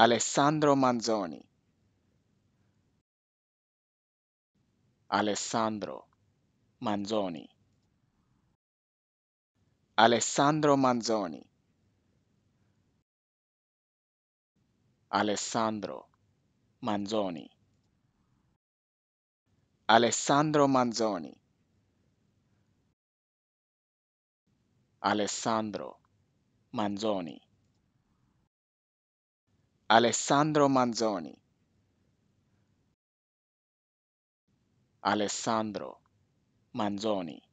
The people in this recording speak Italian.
Alessandro Manzoni Alessandro Manzoni Alessandro Manzoni Alessandro Manzoni Alessandro Manzoni Alessandro Manzoni Alessandro Manzoni Alessandro Manzoni